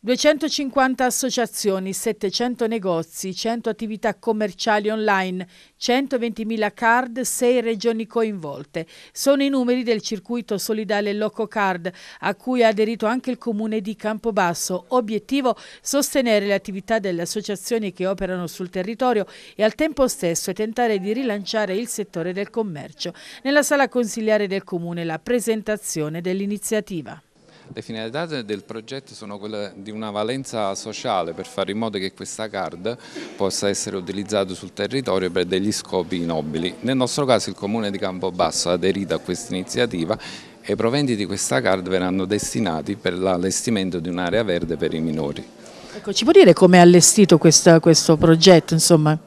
250 associazioni, 700 negozi, 100 attività commerciali online, 120.000 card, 6 regioni coinvolte. Sono i numeri del circuito solidale LocoCard, a cui ha aderito anche il comune di Campobasso. Obiettivo sostenere le attività delle associazioni che operano sul territorio e al tempo stesso tentare di rilanciare il settore del commercio. Nella sala consigliare del comune la presentazione dell'iniziativa. Le finalità del progetto sono quelle di una valenza sociale per fare in modo che questa card possa essere utilizzata sul territorio per degli scopi nobili. Nel nostro caso il Comune di Campobasso ha aderito a questa iniziativa e i proventi di questa card verranno destinati per l'allestimento di un'area verde per i minori. Ecco, ci può dire come è allestito questo, questo progetto? Insomma?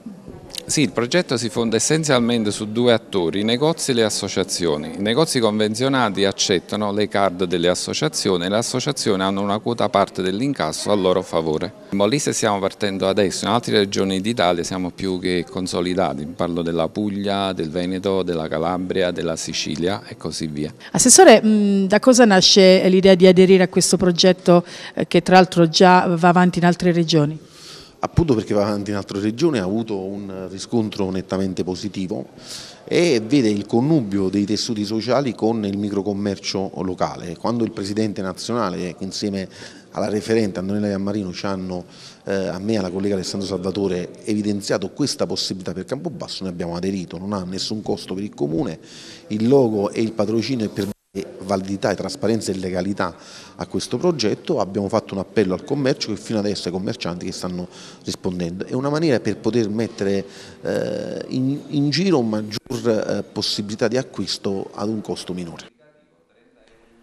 Sì, il progetto si fonda essenzialmente su due attori, i negozi e le associazioni. I negozi convenzionati accettano le card delle associazioni e le associazioni hanno una quota parte dell'incasso a loro favore. In Molise stiamo partendo adesso, in altre regioni d'Italia siamo più che consolidati, parlo della Puglia, del Veneto, della Calabria, della Sicilia e così via. Assessore, da cosa nasce l'idea di aderire a questo progetto eh, che tra l'altro già va avanti in altre regioni? appunto perché va avanti in altre regioni, ha avuto un riscontro nettamente positivo e vede il connubio dei tessuti sociali con il microcommercio locale. Quando il Presidente nazionale, insieme alla referente Antonella Iammarino, ci hanno, eh, a me e alla collega Alessandro Salvatore, evidenziato questa possibilità per Campobasso, noi abbiamo aderito, non ha nessun costo per il Comune, il logo e il patrocinio è per validità e trasparenza e legalità a questo progetto, abbiamo fatto un appello al commercio che fino adesso ai commercianti che stanno rispondendo. È una maniera per poter mettere eh, in, in giro un maggior eh, possibilità di acquisto ad un costo minore.